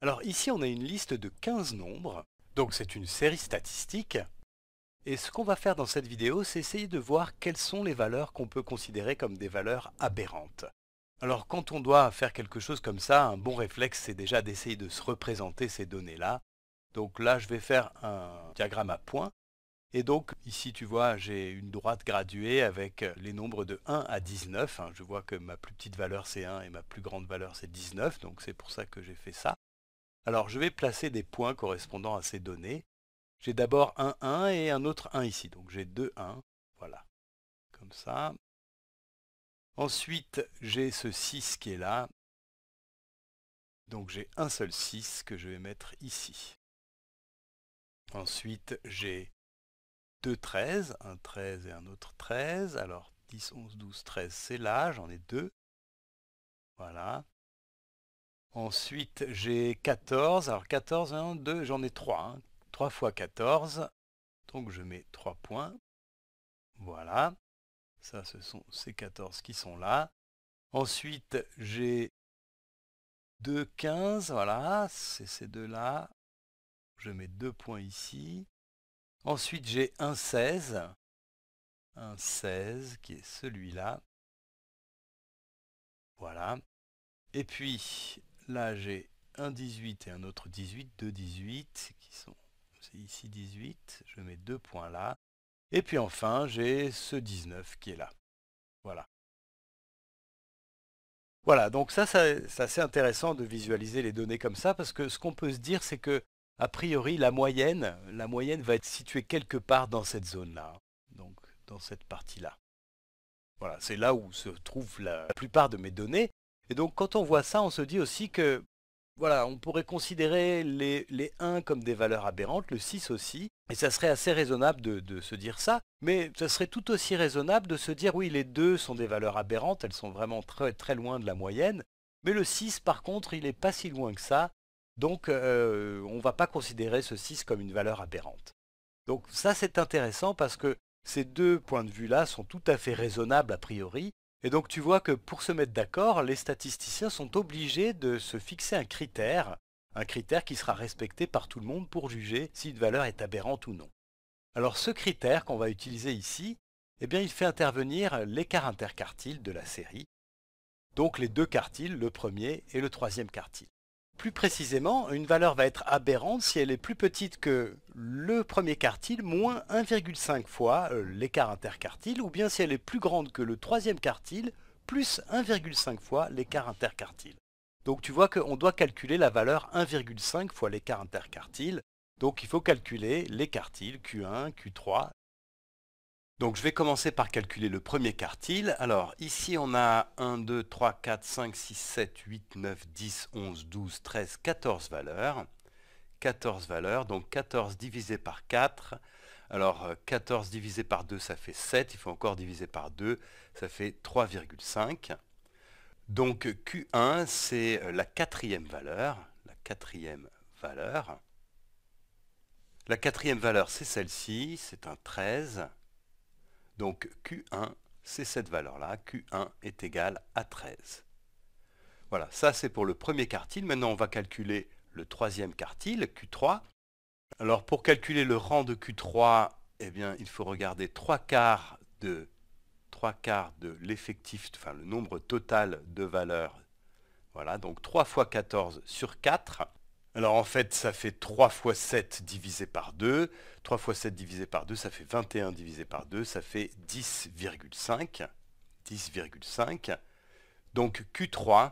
Alors ici, on a une liste de 15 nombres, donc c'est une série statistique. Et ce qu'on va faire dans cette vidéo, c'est essayer de voir quelles sont les valeurs qu'on peut considérer comme des valeurs aberrantes. Alors quand on doit faire quelque chose comme ça, un bon réflexe, c'est déjà d'essayer de se représenter ces données-là. Donc là, je vais faire un diagramme à points. Et donc ici, tu vois, j'ai une droite graduée avec les nombres de 1 à 19. Hein, je vois que ma plus petite valeur, c'est 1 et ma plus grande valeur, c'est 19. Donc c'est pour ça que j'ai fait ça. Alors je vais placer des points correspondant à ces données. J'ai d'abord un 1 et un autre 1 ici, donc j'ai deux 1, voilà, comme ça. Ensuite, j'ai ce 6 qui est là, donc j'ai un seul 6 que je vais mettre ici. Ensuite, j'ai deux 13, un 13 et un autre 13. Alors 10, 11, 12, 13, c'est là, j'en ai deux. Voilà. Ensuite, j'ai 14. Alors 14, 1, 2, j'en ai 3. 3 hein. fois 14. Donc je mets 3 points. Voilà. Ça, ce sont ces 14 qui sont là. Ensuite, j'ai 2, 15. Voilà, c'est ces deux-là. Je mets 2 points ici. Ensuite, j'ai un 16. Un 16 qui est celui-là. Voilà. Et puis, là j'ai un 18 et un autre 18, deux 18 qui sont ici 18, je mets deux points là. Et puis enfin, j'ai ce 19 qui est là. Voilà. Voilà, donc ça, ça c'est assez intéressant de visualiser les données comme ça, parce que ce qu'on peut se dire, c'est que, a priori, la moyenne, la moyenne va être située quelque part dans cette zone-là, hein, donc dans cette partie-là. Voilà, c'est là où se trouve la plupart de mes données, et donc quand on voit ça, on se dit aussi que voilà, on pourrait considérer les, les 1 comme des valeurs aberrantes, le 6 aussi, et ça serait assez raisonnable de, se dire ça, mais ça serait tout aussi raisonnable de se dire oui, les 2 sont des valeurs aberrantes, elles sont vraiment très très loin de la moyenne, mais le 6 par contre, il n'est pas si loin que ça, donc euh, on ne va pas considérer ce 6 comme une valeur aberrante. Donc ça c'est intéressant parce que ces deux points de vue-là sont tout à fait raisonnables a priori, et donc tu vois que pour se mettre d'accord, les statisticiens sont obligés de se fixer un critère, un critère qui sera respecté par tout le monde pour juger si une valeur est aberrante ou non. Alors ce critère qu'on va utiliser ici, eh bien il fait intervenir l'écart interquartile de la série, donc les deux quartiles, le premier et le troisième quartile. Plus précisément, une valeur va être aberrante si elle est plus petite que le premier quartile moins 1,5 fois euh, l'écart interquartile, ou bien si elle est plus grande que le troisième quartile plus 1,5 fois l'écart interquartile. Donc tu vois qu'on doit calculer la valeur 1,5 fois l'écart interquartile, donc il faut calculer les quartiles Q1, Q3, donc je vais commencer par calculer le premier quartile. Alors ici on a 1, 2, 3, 4, 5, 6, 7, 8, 9, 10, 11, 12, 13, 14 valeurs. 14 valeurs, donc 14 divisé par 4. Alors 14 euh, divisé par 2 ça fait 7, il faut encore diviser par 2, ça fait 3,5. Donc Q1 c'est euh, la quatrième valeur, la quatrième valeur. La quatrième valeur c'est celle-ci, c'est un 13. Donc Q1, c'est cette valeur-là. Q1 est égal à 13. Voilà, ça c'est pour le premier quartile. Maintenant, on va calculer le troisième quartile, Q3. Alors, pour calculer le rang de Q3, eh bien, il faut regarder 3 quarts de, 3 quarts de l'effectif, enfin le nombre total de valeurs. Voilà, donc 3 fois 14 sur 4. Alors en fait, ça fait 3 fois 7 divisé par 2. 3 fois 7 divisé par 2, ça fait 21 divisé par 2, ça fait 10,5. 10,5. Donc Q3,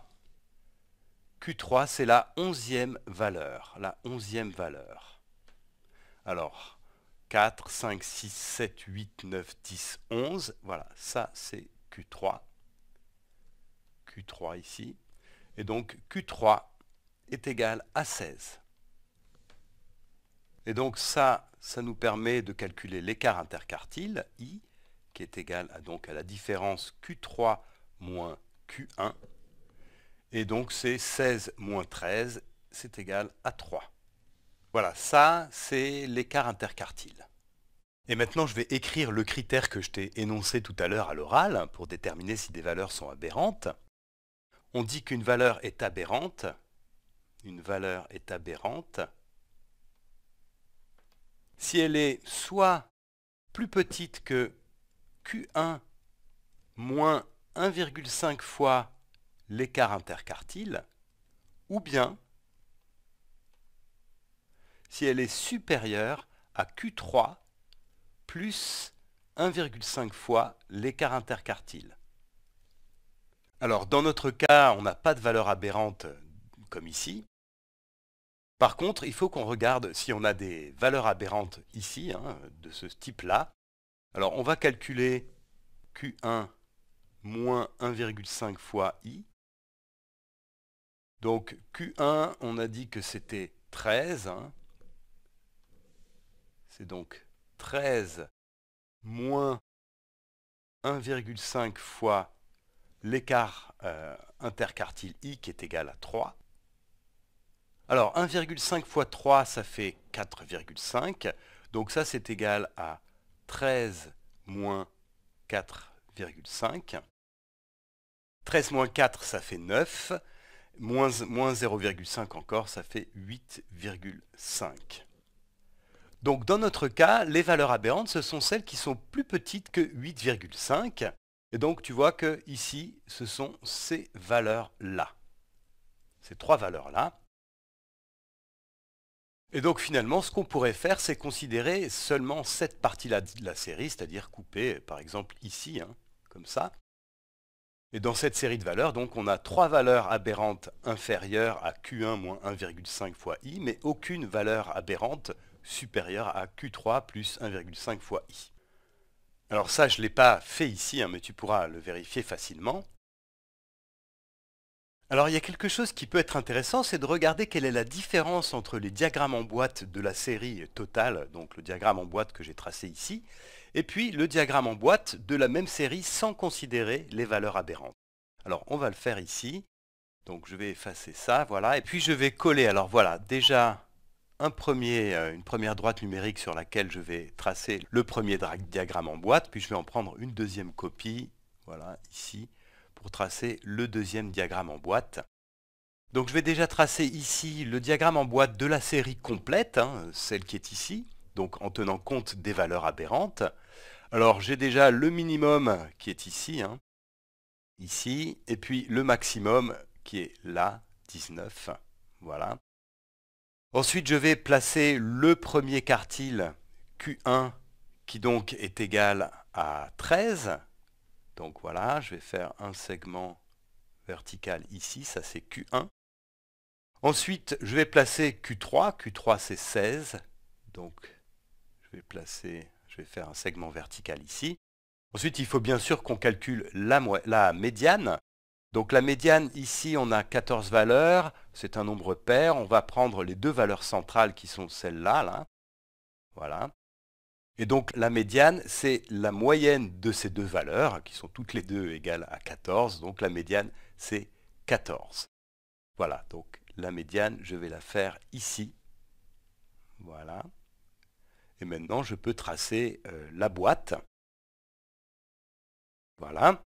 Q3 c'est la onzième valeur. La onzième valeur. Alors, 4, 5, 6, 7, 8, 9, 10, 11. Voilà, ça c'est Q3. Q3 ici. Et donc Q3 est égal à 16. Et donc ça, ça nous permet de calculer l'écart interquartile, I, qui est égal à, donc à la différence Q3 moins Q1. Et donc c'est 16 moins 13, c'est égal à 3. Voilà, ça c'est l'écart interquartile. Et maintenant je vais écrire le critère que je t'ai énoncé tout à l'heure à l'oral pour déterminer si des valeurs sont aberrantes. On dit qu'une valeur est aberrante une valeur est aberrante si elle est soit plus petite que Q1 moins 1,5 fois l'écart interquartile, ou bien si elle est supérieure à Q3 plus 1,5 fois l'écart interquartile. Alors dans notre cas, on n'a pas de valeur aberrante comme ici. Par contre, il faut qu'on regarde si on a des valeurs aberrantes ici, hein, de ce type-là. Alors, on va calculer Q1 moins 1,5 fois I. Donc, Q1, on a dit que c'était 13. Hein. C'est donc 13 moins 1,5 fois l'écart euh, interquartile I qui est égal à 3. Alors 1,5 fois 3, ça fait 4,5. Donc ça, c'est égal à 13 moins 4,5. 13 moins 4, ça fait 9. Moins, 0,5 encore, ça fait 8,5. Donc dans notre cas, les valeurs aberrantes, ce sont celles qui sont plus petites que 8,5. Et donc tu vois que ici, ce sont ces valeurs-là. Ces trois valeurs-là. Et donc finalement, ce qu'on pourrait faire, c'est considérer seulement cette partie-là de la série, c'est-à-dire couper, par exemple, ici, hein, comme ça. Et dans cette série de valeurs, donc, on a trois valeurs aberrantes inférieures à Q1 moins 1,5 fois I, mais aucune valeur aberrante supérieure à Q3 plus 1,5 fois I. Alors ça, je ne l'ai pas fait ici, hein, mais tu pourras le vérifier facilement. Alors il y a quelque chose qui peut être intéressant, c'est de regarder quelle est la différence entre les diagrammes en boîte de la série totale, donc le diagramme en boîte que j'ai tracé ici, et puis le diagramme en boîte de la même série sans considérer les valeurs aberrantes. Alors on va le faire ici, donc je vais effacer ça, voilà, et puis je vais coller, alors voilà, déjà un premier, euh, une première droite numérique sur laquelle je vais tracer le premier diagramme en boîte, puis je vais en prendre une deuxième copie, voilà, ici, pour tracer le deuxième diagramme en boîte. Donc je vais déjà tracer ici le diagramme en boîte de la série complète, hein, celle qui est ici, donc en tenant compte des valeurs aberrantes. Alors j'ai déjà le minimum qui est ici, hein, ici, et puis le maximum qui est là, 19, voilà. Ensuite je vais placer le premier quartile Q1 qui donc est égal à 13, donc voilà, je vais faire un segment vertical ici, ça c'est Q1. Ensuite, je vais placer Q3, Q3 c'est 16, donc je vais placer, je vais faire un segment vertical ici. Ensuite, il faut bien sûr qu'on calcule la, médiane. Donc la médiane, ici, on a 14 valeurs, c'est un nombre pair. On va prendre les deux valeurs centrales qui sont celles-là. Là. Voilà. Et donc la médiane, c'est la moyenne de ces deux valeurs, qui sont toutes les deux égales à 14. Donc la médiane, c'est 14. Voilà, donc la médiane, je vais la faire ici. Voilà. Et maintenant, je peux tracer euh, la boîte. Voilà.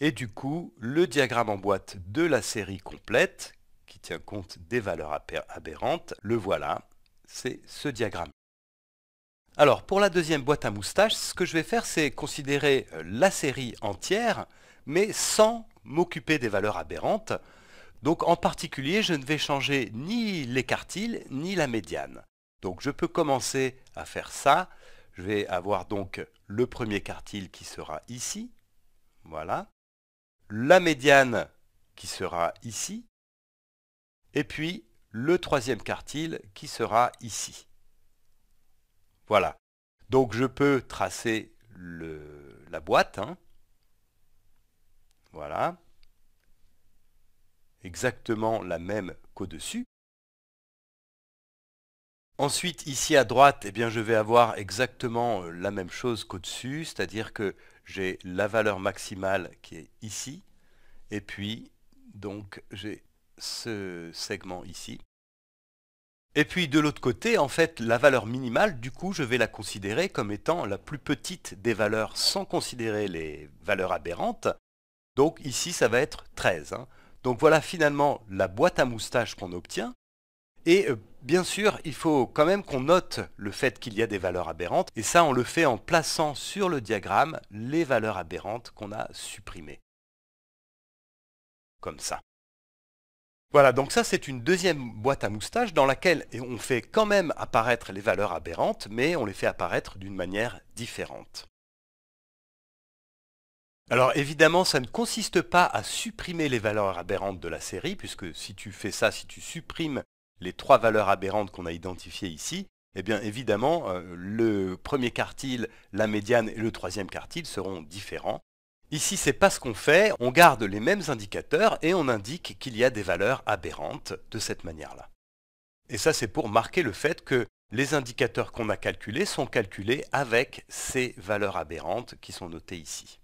Et du coup, le diagramme en boîte de la série complète, qui tient compte des valeurs aberrantes, le voilà, c'est ce diagramme. Alors, pour la deuxième boîte à moustaches, ce que je vais faire, c'est considérer euh, la série entière, mais sans m'occuper des valeurs aberrantes. Donc, en particulier, je ne vais changer ni l'écartile, ni la médiane. Donc, je peux commencer à faire ça. Je vais avoir donc le premier quartile qui sera ici. Voilà. La médiane qui sera ici. Et puis, le troisième quartile qui sera ici. Voilà. Donc je peux tracer la boîte. Hein. Voilà. Exactement la même qu'au-dessus. Ensuite, ici à droite, eh bien, je vais avoir exactement euh, la même chose qu'au-dessus, c'est-à-dire que j'ai la valeur maximale qui est ici, et puis donc j'ai ce segment ici. Et puis de l'autre côté, en fait, la valeur minimale, du coup, je vais la considérer comme étant la plus petite des valeurs sans considérer les valeurs aberrantes. Donc ici, ça va être 13. Hein. Donc voilà finalement la boîte à moustache qu'on obtient. Et euh, bien sûr, il faut quand même qu'on note le fait qu'il y a des valeurs aberrantes. Et ça, on le fait en plaçant sur le diagramme les valeurs aberrantes qu'on a supprimées. Comme ça. Voilà, donc ça c'est une deuxième boîte à moustache dans laquelle on fait quand même apparaître les valeurs aberrantes, mais on les fait apparaître d'une manière différente. Alors évidemment, ça ne consiste pas à supprimer les valeurs aberrantes de la série, puisque si tu fais ça, si tu supprimes les trois valeurs aberrantes qu'on a identifiées ici, eh bien évidemment, euh, le premier quartile, la médiane et le troisième quartile seront différents. Ici, c'est pas ce qu'on fait, on garde les mêmes indicateurs et on indique qu'il y a des valeurs aberrantes de cette manière-là. Et ça, c'est pour marquer le fait que les indicateurs qu'on a calculés sont calculés avec ces valeurs aberrantes qui sont notées ici.